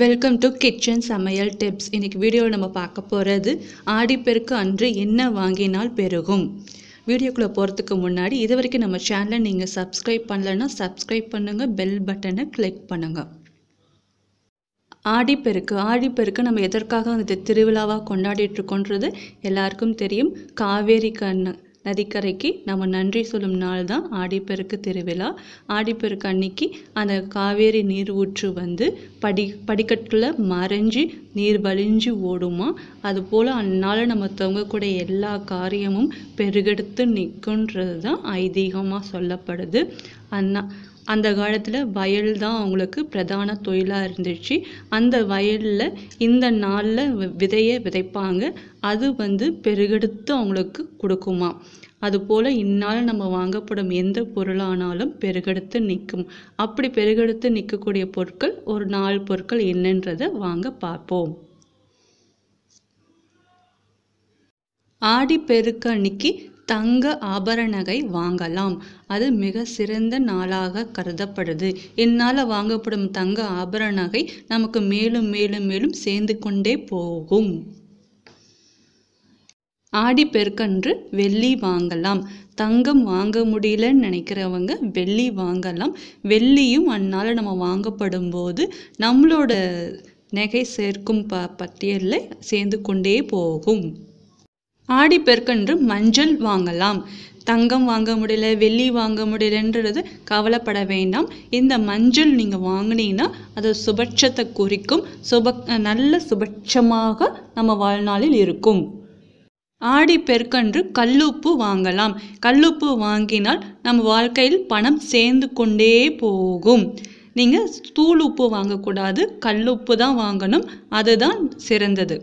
welcome to kitchen சமையல் tips இன்றைக்கி வீடியோவில் நம்ம பார்க்க போகிறது ஆடிப்பெருக்கு அன்று என்ன வாங்கினால் பெருகும் வீடியோக்குள்ளே போகிறதுக்கு முன்னாடி இது வரைக்கும் நம்ம சேனலை நீங்கள் சப்ஸ்கிரைப் பண்ணலைன்னா சப்ஸ்கிரைப் பண்ணுங்கள் பெல் பட்டனை கிளிக் பண்ணுங்கள் ஆடிப்பெருக்கு ஆடிப்பெருக்கு நம்ம எதற்காக வந்து திருவிழாவாக கொண்டாடிட்டு இருக்கோன்றது எல்லாருக்கும் தெரியும் காவேரி கண்ணு நதிக்கரைக்கு நம்ம நன்றி சொல்லும் நாள் தான் ஆடிப்பெருக்கு திருவிழா ஆடிப்பெருக்கு அன்னைக்கு அந்த காவேரி நீர் ஊற்று வந்து படி படிக்கட்டில் மறைஞ்சு நீர் வலிஞ்சு ஓடுமா அதுபோல் அந்நாள் நம்ம தொங்கக்கூடிய எல்லா காரியமும் பெருகெடுத்து நிற்குன்றது தான் ஐதீகமாக சொல்லப்படுது அண்ணா அந்த காலத்தில் வயல் தான் அவங்களுக்கு பிரதான தொழிலாக இருந்துச்சு அந்த வயலில் இந்த நாளில் விதையை விதைப்பாங்க அது வந்து பெருகெடுத்து அவங்களுக்கு கொடுக்குமா அதுபோல் இந்நாள் நம்ம வாங்கப்படும் எந்த பொருளானாலும் பெருகெடுத்து நிற்கும் அப்படி பெருகெடுத்து நிற்கக்கூடிய பொருட்கள் ஒரு நாலு பொருட்கள் என்னன்றதை வாங்க பார்ப்போம் ஆடி பெருக்கு அன்னைக்கு தங்க ஆபரணகை வாங்கலாம் அது மிக சிறந்த நாளாக கருதப்படுது என்னால் வாங்கப்படும் தங்க ஆபரண நகை நமக்கு மேலும் மேலும் மேலும் சேர்ந்து கொண்டே போகும் ஆடி பெருக்கன்று வெள்ளி வாங்கலாம் தங்கம் வாங்க முடியலன்னு நினைக்கிறவங்க வெள்ளி வாங்கலாம் வெள்ளியும் அந்நாள் நம்ம வாங்கப்படும் போது நம்மளோட நகை சேர்க்கும் ப பட்டியலில் சேர்ந்து கொண்டே போகும் ஆடிப்பெருக்கன்று மஞ்சள் வாங்கலாம் தங்கம் வாங்க முடியல வெள்ளி வாங்க முடியலன்றது கவலைப்பட வேண்டாம் இந்த மஞ்சள் நீங்கள் வாங்கினீங்கன்னா அது சுபட்சத்தை குறிக்கும் சுப நல்ல சுபட்சமாக நம்ம வாழ்நாளில் இருக்கும் ஆடி பெருக்கன்று கல்லுப்பு வாங்கலாம் கல்லுப்பு வாங்கினால் நம்ம வாழ்க்கையில் பணம் சேர்ந்து கொண்டே போகும் நீங்கள் தூள் உப்பு வாங்கக்கூடாது கல்லுப்பு தான் வாங்கணும் அதுதான் சிறந்தது